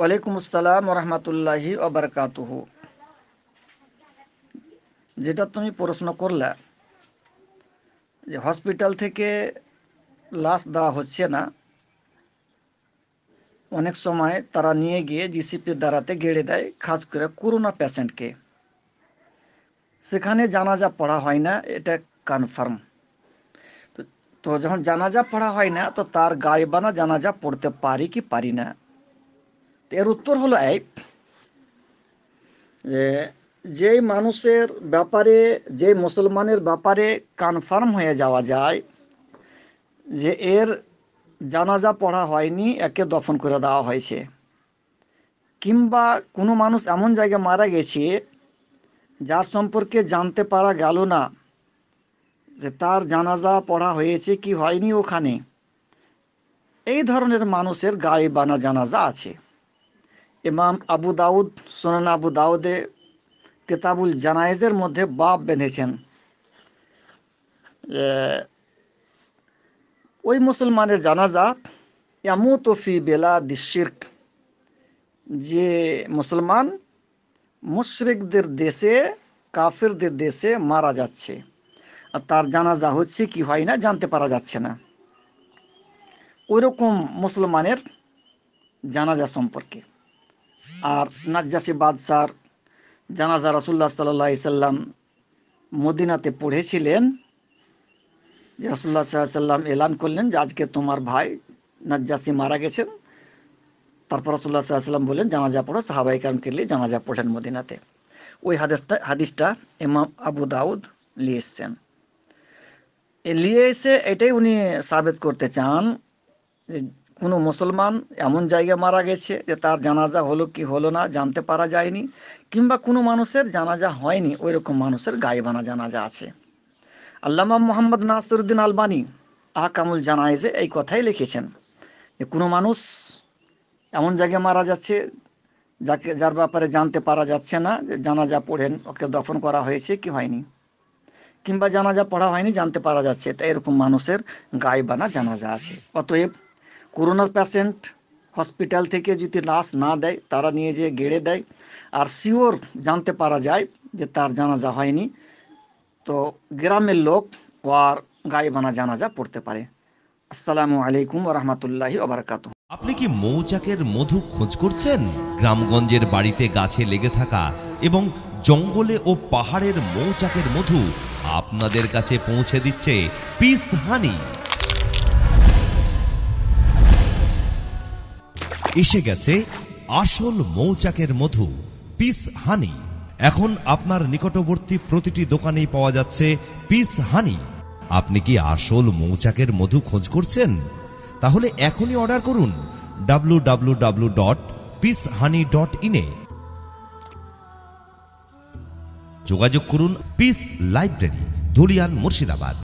ওয়ালাইকুম আসসালাম রহমতুল্লাহি অবরকাতুহু যেটা তুমি প্রশ্ন করলে যে হসপিটাল থেকে লাশ দেওয়া হচ্ছে না অনেক সময় তারা নিয়ে গিয়ে জিসিপির দ্বারাতে গেড়ে দেয় খাস করে করোনা পেশেন্টকে সেখানে জানাজা পড়া হয় না এটা কনফার্ম তো যখন জানাজা পড়া হয় না তো তার গায়ে বানা জানাজা পড়তে পারি কি পারি না এর উত্তর হলো এই যে মানুষের ব্যাপারে যে মুসলমানের ব্যাপারে কনফার্ম হয়ে যাওয়া যায় যে এর জানাজা পড়া হয়নি একে দফন করে দেওয়া হয়েছে কিংবা কোনো মানুষ এমন জায়গায় মারা গেছে যার সম্পর্কে জানতে পারা গেল না যে তার জানাজা পড়া হয়েছে কি হয়নি ওখানে এই ধরনের মানুষের গায়ে বানা জানাজা আছে ইমাম আবু দাউদ সোনান আবু দাউদে কেতাবুল জানায়েজের মধ্যে বাপ বেঁধেছেন ওই মুসলমানের জানাজা এমু তফি বেলা দিশির্ক যে মুসলমান মুশরিকদের দেশে কাফিরদের দেশে মারা যাচ্ছে আর তার জানাজা হচ্ছে কি হয় না জানতে পারা যাচ্ছে না ওইরকম মুসলমানের জানাজা সম্পর্কে আর নাজ্জাসি বাদশার জানাজা রাসুল্লাহ সাল্লাহ সাল্লাম মদিনাতে পড়েছিলেন যে রাসুল্লাহ সাল্লাম এলান করলেন যে আজকে তোমার ভাই নাজ্জাসি মারা গেছেন তারপর রাসুল্লাহ সাল্লাম বললেন জানাজা পড়ো সাহাবাই কারণকে নিয়ে জানাজা পড়েন মদিনাতে ওই হাদিসটা হাদিসটা এমাম আবু দাউদ নিয়ে এসছেন নিয়ে এসে এটাই উনি সাবেত করতে চান কোনো মুসলমান এমন জায়গায় মারা গেছে যে তার জানাজা হলো কি হলো না জানতে পারা যায়নি কিংবা কোনো মানুষের জানাজা হয়নি ওই রকম মানুষের গায়েবানা জানাজা আছে আল্লামা মোহাম্মদ নাসরুদ্দিন আলবানি আহকামুল জানাইজে এই কথাই লিখেছেন যে কোনো মানুষ এমন জায়গায় মারা যাচ্ছে যাকে যার ব্যাপারে জানতে পারা যাচ্ছে না যে জানাজা পড়েন ওকে দফন করা হয়েছে কি হয়নি কিংবা জানাজা পড়া হয়নি জানতে পারা যাচ্ছে তাই এরকম মানুষের গায়েবানা জানাজা আছে অতএব করোনার প্যাশেন্ট হসপিটাল থেকে যদি লাশ না দেয় তারা নিয়ে যেয়ে গেড়ে দেয় আর শিওর জানতে পারা যায় যে তার জানাজা হয়নি তো গ্রামের লোক আর গায়েবানা জানাজা পড়তে পারে আসসালামু আলাইকুম রহমতুল্লাহি ওবরাকাত আপনি কি মৌচাকের মধু খোঁজ করছেন গ্রামগঞ্জের বাড়িতে গাছে লেগে থাকা এবং জঙ্গলে ও পাহাড়ের মৌচাকের মধু আপনাদের কাছে পৌঁছে দিচ্ছে পিস হানি এসে গেছে আসল মৌচাকের মধু পিস হানি এখন আপনার নিকটবর্তী প্রতিটি দোকানেই পাওয়া যাচ্ছে পিস হানি আপনি কি আসল মৌচাকের মধু খোঁজ করছেন তাহলে এখনই অর্ডার করুন W W W dot peace honey dot ইনে যোগাযোগ করুন পিস লাইব্রেরি ধুলিয়ান মুর্শিদাবাদ